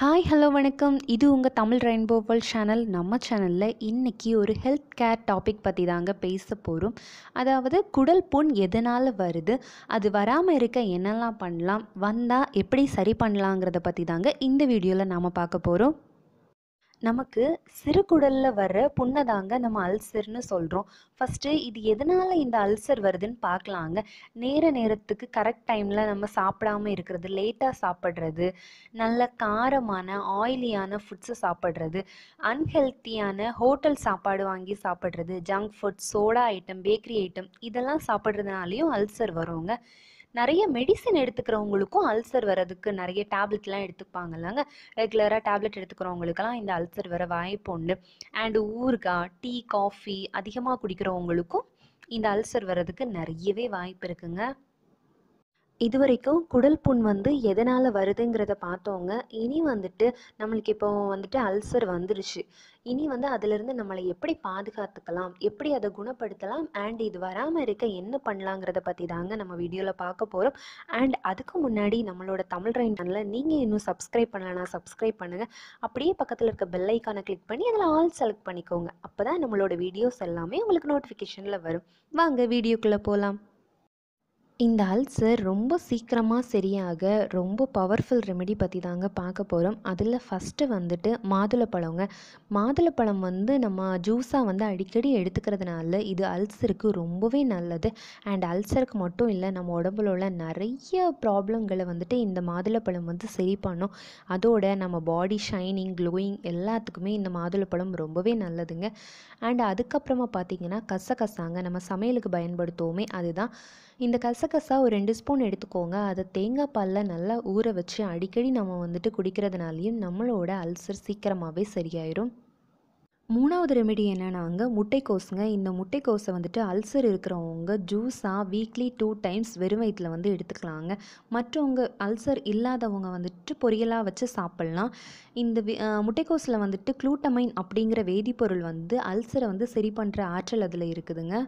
hi hello வணக்கம் இது உங்கள் தமிழ் ரெயின்போ வேர்ல்ட் சேனல் நம்ம சேனலில் இன்றைக்கி ஒரு ஹெல்த் கேர் டாபிக் பற்றி தாங்க பேச போகிறோம் அதாவது குடல் புண் எதனால் வருது அது வராமல் இருக்க என்னெல்லாம் பண்ணலாம் வந்தால் எப்படி சரி பண்ணலாங்கிறத பற்றி தாங்க இந்த வீடியோவில் நாம் பார்க்க போகிறோம் நமக்கு சிறு குடலில் வர்ற புண்ணதாங்க நம்ம அல்சர்னு சொல்கிறோம் ஃபஸ்ட்டு இது எதனால் இந்த அல்சர் வருதுன்னு பார்க்கலாங்க நேர நேரத்துக்கு கரெக்ட் டைமில் நம்ம சாப்பிடாம இருக்கிறது லேட்டாக சாப்பிட்றது நல்ல காரமான ஆயிலியான ஃபுட்ஸை சாப்பிட்றது அன்ஹெல்த்தியான ஹோட்டல் சாப்பாடு வாங்கி சாப்பிட்றது junk food soda item bakery item இதெல்லாம் சாப்பிட்றதுனாலையும் அல்சர் வருங்க நிறைய மெடிசன் எடுத்துக்கிறவங்களுக்கும் அல்சர் வரதுக்கு நிறைய டேப்லெட்லாம் எடுத்துப்பாங்கல்லாங்க ரெகுலராக டேப்லெட் எடுத்துக்கிறவங்களுக்கெல்லாம் இந்த அல்சர் வர வாய்ப்பு ஒன்று அண்டு ஊறுகாய் டீ காஃபி அதிகமாக குடிக்கிறவங்களுக்கும் இந்த அல்சர் வரதுக்கு நிறையவே வாய்ப்பு இருக்குங்க இதுவரைக்கும் குடல் புண் வந்து எதனால் வருதுங்கிறத பார்த்தோங்க இனி வந்துட்டு நம்மளுக்கு இப்போ வந்துட்டு அல்சர் வந்துருச்சு இனி வந்து அதிலிருந்து நம்மளை எப்படி பாதுகாத்துக்கலாம் எப்படி அதை குணப்படுத்தலாம் அண்ட் இது வராமல் இருக்க என்ன பண்ணலாங்கிறத பற்றி தாங்க நம்ம வீடியோவில் பார்க்க போகிறோம் அண்ட் அதுக்கு முன்னாடி நம்மளோட தமிழ் ரைன் சேனலில் நீங்கள் இன்னும் சப்ஸ்கிரைப் பண்ணலன்னா சப்ஸ்கிரைப் பண்ணுங்கள் அப்படியே பக்கத்தில் இருக்க பெல் ஐக்கானை கிளிக் பண்ணி அதில் ஆல் செலக்ட் பண்ணிக்கோங்க அப்போ தான் நம்மளோட வீடியோஸ் எல்லாமே உங்களுக்கு நோட்டிஃபிகேஷனில் வரும் வாங்க வீடியோக்குள்ளே போகலாம் இந்த அல்சர் ரொம்ப சீக்கிரமாக சரியாக ரொம்ப பவர்ஃபுல் ரெமெடி பற்றி தாங்க பார்க்க போகிறோம் அதில் ஃபஸ்ட்டு வந்துட்டு மாதுளப்பழங்க மாதுளப்பழம் வந்து நம்ம ஜூஸாக வந்து அடிக்கடி எடுத்துக்கிறதுனால இது அல்சருக்கு ரொம்பவே நல்லது அண்ட் அல்சருக்கு மட்டும் இல்லை நம்ம உடம்புல உள்ள நிறைய ப்ராப்ளங்களை வந்துட்டு இந்த மாதுளப்பழம் வந்து சரி பண்ணும் அதோட நம்ம பாடி ஷைனிங் க்ளோயிங் எல்லாத்துக்குமே இந்த மாதுளப்பழம் ரொம்பவே நல்லதுங்க அண்ட் அதுக்கப்புறமா பார்த்திங்கன்னா கசகசாங்க நம்ம சமையலுக்கு பயன்படுத்துவோமே அதுதான் இந்த கசகசா ஒரு ரெண்டு ஸ்பூன் எடுத்துக்கோங்க அதை தேங்காய் பாலில் நல்லா ஊற வச்சு அடிக்கடி நம்ம வந்துட்டு குடிக்கிறதுனாலையும் நம்மளோட அல்சர் சீக்கிரமாகவே சரியாயிடும் மூணாவது ரெமெடி என்னென்னாங்க முட்டைக்கோஸுங்க இந்த முட்டைக்கோஸை வந்துட்டு அல்சர் இருக்கிறவங்க ஜூஸாக வீக்லி டூ டைம்ஸ் வெறும் வயிற்றில் வந்து எடுத்துக்கலாங்க மற்றவங்க அல்சர் இல்லாதவங்க வந்துட்டு பொரியலாக வச்சு சாப்பிட்லாம் இந்த முட்டைக்கோஸில் வந்துட்டு க்ளூட்டமைன் அப்படிங்கிற வேதிப்பொருள் வந்து அல்சரை வந்து சரி பண்ணுற ஆற்றல் அதில் இருக்குதுங்க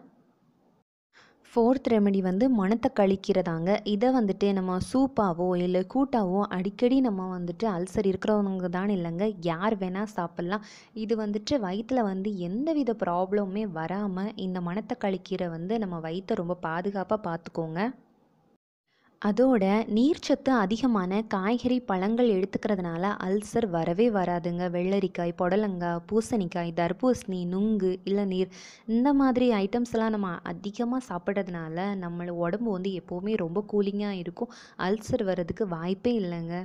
ஃபோர்த் ரெமெடி வந்து மனத்தை கழிக்கிறதாங்க இதை வந்துட்டு நம்ம சூப்பாவோ இல்லை கூட்டாவோ அடிக்கடி நம்ம வந்துட்டு அல்சர் இருக்கிறவங்க தான் இல்லைங்க யார் வேணால் சாப்பிட்லாம் இது வந்துட்டு வயிற்றில் வந்து எந்த வித ப்ராப்ளமுமே வராமல் இந்த மனத்தை கழிக்கிற வந்து நம்ம வயிற்றை ரொம்ப பாதுகாப்பாக பார்த்துக்கோங்க அதோட நீர்ச்சத்து அதிகமான காய்கறி பழங்கள் எடுத்துக்கிறதுனால அல்சர் வரவே வராதுங்க வெள்ளரிக்காய் புடலங்காய் பூசணிக்காய் தர்பூசணி நுங்கு இளநீர் இந்த மாதிரி ஐட்டம்ஸ்லாம் நம்ம அதிகமாக சாப்பிட்றதுனால நம்மளோட உடம்பு வந்து எப்போவுமே ரொம்ப கூலிங்காக இருக்கும் அல்சர் வர்றதுக்கு வாய்ப்பே இல்லைங்க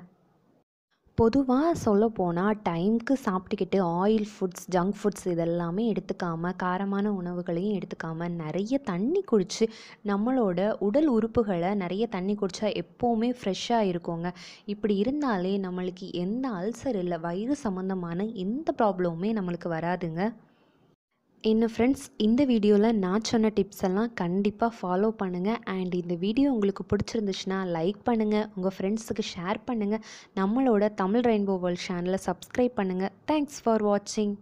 பொதுவாக சொல்ல போனால் டைமுக்கு சாப்பிட்டுக்கிட்டு ஆயில் ஃபுட்ஸ் ஜங்க் ஃபுட்ஸ் இதெல்லாமே எடுத்துக்காமல் காரமான உணவுகளையும் எடுத்துக்காமல் நிறைய தண்ணி குடித்து நம்மளோட உடல் உறுப்புகளை நிறைய தண்ணி குடித்தா எப்போவுமே ஃப்ரெஷ்ஷாக இருக்கோங்க இப்படி இருந்தாலே நம்மளுக்கு எந்த அல்சர் இல்லை வயிறு சம்மந்தமான எந்த ப்ராப்ளமுமே நம்மளுக்கு வராதுங்க என்ன ஃப்ரெண்ட்ஸ் இந்த வீடியோவில் நான் சொன்ன டிப்ஸ் எல்லாம் கண்டிப்பாக ஃபாலோ பண்ணுங்கள் அண்ட் இந்த வீடியோ உங்களுக்கு பிடிச்சிருந்துச்சுன்னா லைக் பண்ணுங்கள் உங்கள் ஃப்ரெண்ட்ஸுக்கு ஷேர் பண்ணுங்கள் நம்மளோட தமிழ் ரெயின்போ வேர்ல்ட் சேனலை சப்ஸ்கிரைப் பண்ணுங்கள் தேங்க்ஸ் ஃபார் வாட்சிங்